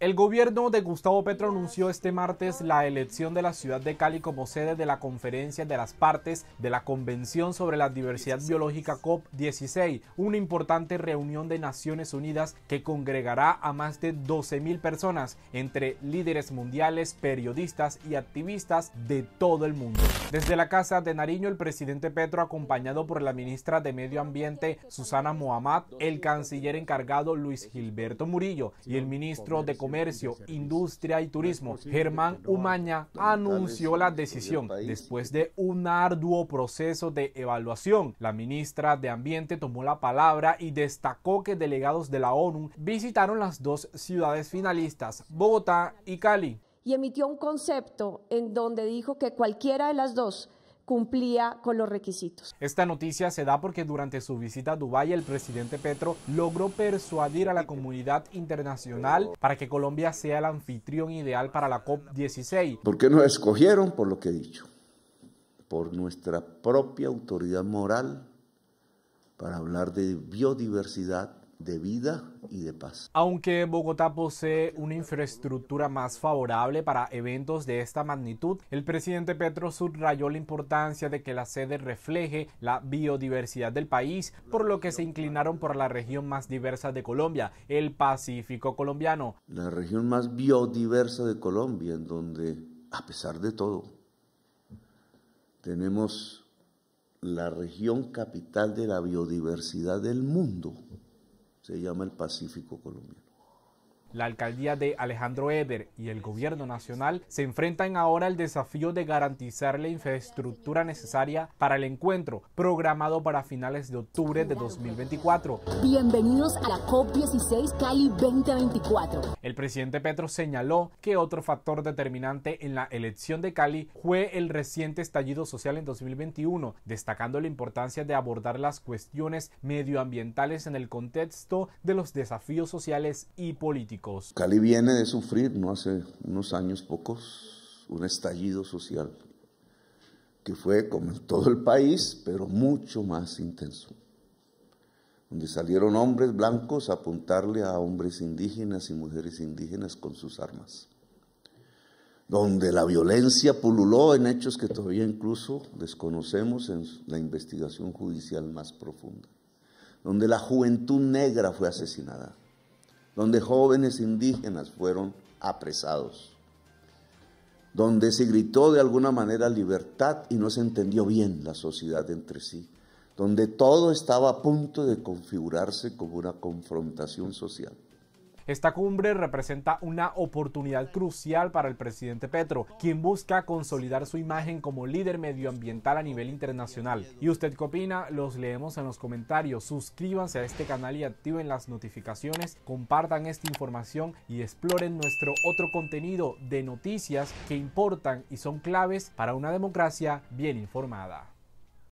El gobierno de Gustavo Petro anunció este martes la elección de la ciudad de Cali como sede de la conferencia de las partes de la Convención sobre la Diversidad Biológica COP16, una importante reunión de Naciones Unidas que congregará a más de 12.000 personas, entre líderes mundiales, periodistas y activistas de todo el mundo. Desde la Casa de Nariño, el presidente Petro, acompañado por la ministra de Medio Ambiente, Susana Mohamed, el canciller encargado, Luis Gilberto Murillo, y el ministro de Comercio, Industria y Turismo, Germán Umaña, anunció la decisión. Después de un arduo proceso de evaluación, la ministra de Ambiente tomó la palabra y destacó que delegados de la ONU visitaron las dos ciudades finalistas, Bogotá y Cali. Y emitió un concepto en donde dijo que cualquiera de las dos cumplía con los requisitos. Esta noticia se da porque durante su visita a Dubái el presidente Petro logró persuadir a la comunidad internacional para que Colombia sea el anfitrión ideal para la COP16. ¿Por qué nos escogieron? Por lo que he dicho, por nuestra propia autoridad moral para hablar de biodiversidad de vida y de paz. Aunque Bogotá posee una infraestructura más favorable para eventos de esta magnitud, el presidente Petro subrayó la importancia de que la sede refleje la biodiversidad del país, por lo que se inclinaron por la región más diversa de Colombia, el Pacífico colombiano. La región más biodiversa de Colombia, en donde, a pesar de todo, tenemos la región capital de la biodiversidad del mundo se llama el Pacífico colombiano. La alcaldía de Alejandro Eder y el gobierno nacional se enfrentan ahora al desafío de garantizar la infraestructura necesaria para el encuentro programado para finales de octubre de 2024. Bienvenidos a la COP16 Cali 2024. El presidente Petro señaló que otro factor determinante en la elección de Cali fue el reciente estallido social en 2021, destacando la importancia de abordar las cuestiones medioambientales en el contexto de los desafíos sociales y políticos. Cali viene de sufrir, no hace unos años pocos, un estallido social que fue como en todo el país, pero mucho más intenso, donde salieron hombres blancos a apuntarle a hombres indígenas y mujeres indígenas con sus armas, donde la violencia pululó en hechos que todavía incluso desconocemos en la investigación judicial más profunda, donde la juventud negra fue asesinada donde jóvenes indígenas fueron apresados, donde se gritó de alguna manera libertad y no se entendió bien la sociedad entre sí, donde todo estaba a punto de configurarse como una confrontación social. Esta cumbre representa una oportunidad crucial para el presidente Petro, quien busca consolidar su imagen como líder medioambiental a nivel internacional. ¿Y usted qué opina? Los leemos en los comentarios. Suscríbanse a este canal y activen las notificaciones. Compartan esta información y exploren nuestro otro contenido de noticias que importan y son claves para una democracia bien informada.